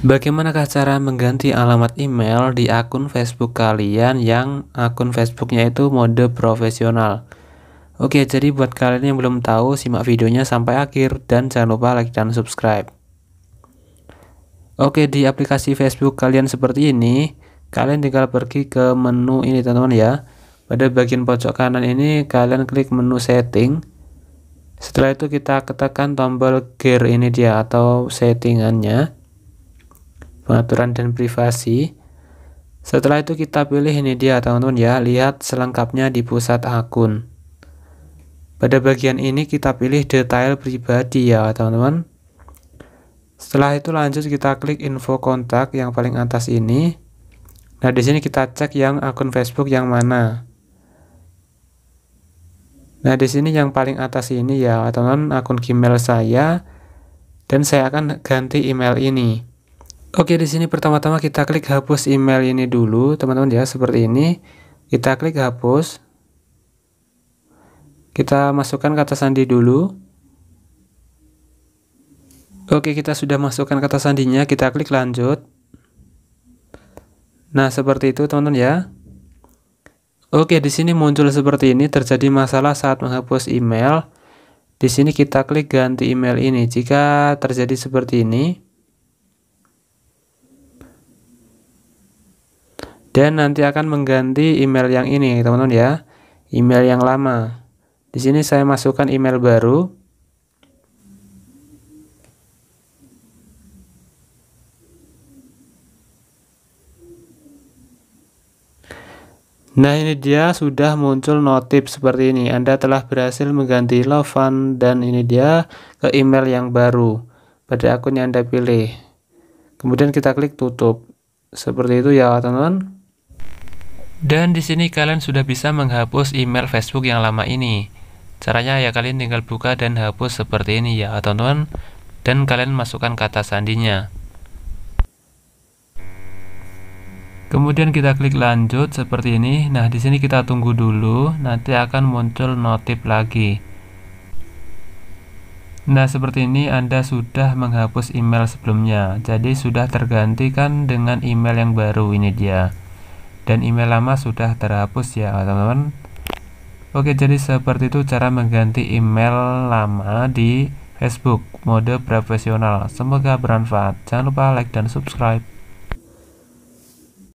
Bagaimanakah cara mengganti alamat email di akun Facebook kalian yang akun Facebooknya itu mode profesional? Oke, jadi buat kalian yang belum tahu, simak videonya sampai akhir dan jangan lupa like dan subscribe. Oke, di aplikasi Facebook kalian seperti ini, kalian tinggal pergi ke menu ini teman-teman ya. Pada bagian pojok kanan ini, kalian klik menu setting. Setelah itu kita ketekan tombol gear ini dia atau settingannya pengaturan dan privasi. Setelah itu kita pilih ini dia teman-teman ya, lihat selengkapnya di pusat akun. Pada bagian ini kita pilih detail pribadi ya teman-teman. Setelah itu lanjut kita klik info kontak yang paling atas ini. Nah di sini kita cek yang akun Facebook yang mana. Nah di sini yang paling atas ini ya teman-teman akun Gmail saya dan saya akan ganti email ini. Oke, di sini pertama-tama kita klik hapus email ini dulu, teman-teman ya, seperti ini. Kita klik hapus. Kita masukkan kata sandi dulu. Oke, kita sudah masukkan kata sandinya, kita klik lanjut. Nah, seperti itu teman-teman ya. Oke, di sini muncul seperti ini, terjadi masalah saat menghapus email. Di sini kita klik ganti email ini. Jika terjadi seperti ini, dan nanti akan mengganti email yang ini teman-teman ya email yang lama di sini saya masukkan email baru Nah ini dia sudah muncul notif seperti ini Anda telah berhasil mengganti Lovan dan ini dia ke email yang baru pada akun yang Anda pilih kemudian kita klik tutup seperti itu ya teman-teman dan di sini kalian sudah bisa menghapus email Facebook yang lama ini. Caranya ya kalian tinggal buka dan hapus seperti ini ya teman-teman. Dan kalian masukkan kata sandinya. Kemudian kita klik lanjut seperti ini. Nah, di sini kita tunggu dulu, nanti akan muncul notif lagi. Nah, seperti ini Anda sudah menghapus email sebelumnya. Jadi sudah tergantikan dengan email yang baru ini dia dan email lama sudah terhapus ya teman-teman Oke jadi seperti itu cara mengganti email lama di Facebook mode profesional semoga bermanfaat jangan lupa like dan subscribe